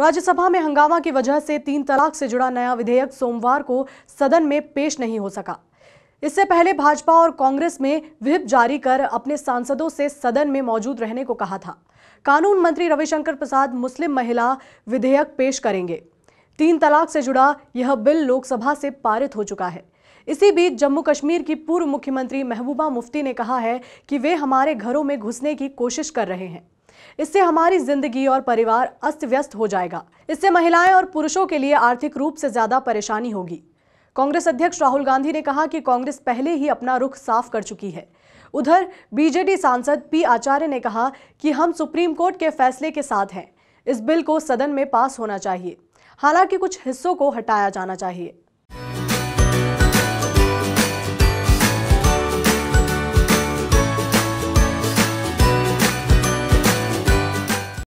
राज्यसभा में हंगामा की वजह से तीन तलाक से जुड़ा नया विधेयक सोमवार को सदन में पेश नहीं हो सका इससे पहले भाजपा और कांग्रेस में व्हिप जारी कर अपने सांसदों से सदन में मौजूद रहने को कहा था कानून मंत्री रविशंकर प्रसाद मुस्लिम महिला विधेयक पेश करेंगे तीन तलाक से जुड़ा यह बिल लोकसभा से पारित हो चुका है इसी बीच जम्मू कश्मीर की पूर्व मुख्यमंत्री महबूबा मुफ्ती ने कहा है कि वे हमारे घरों में घुसने की कोशिश कर रहे हैं इससे हमारी जिंदगी और परिवार अस्त व्यस्त हो जाएगा इससे महिलाएं और पुरुषों के लिए आर्थिक रूप से ज्यादा परेशानी होगी कांग्रेस अध्यक्ष राहुल गांधी ने कहा कि कांग्रेस पहले ही अपना रुख साफ कर चुकी है उधर बीजेडी सांसद पी आचार्य ने कहा कि हम सुप्रीम कोर्ट के फैसले के साथ हैं इस बिल को सदन में पास होना चाहिए हालांकि कुछ हिस्सों को हटाया जाना चाहिए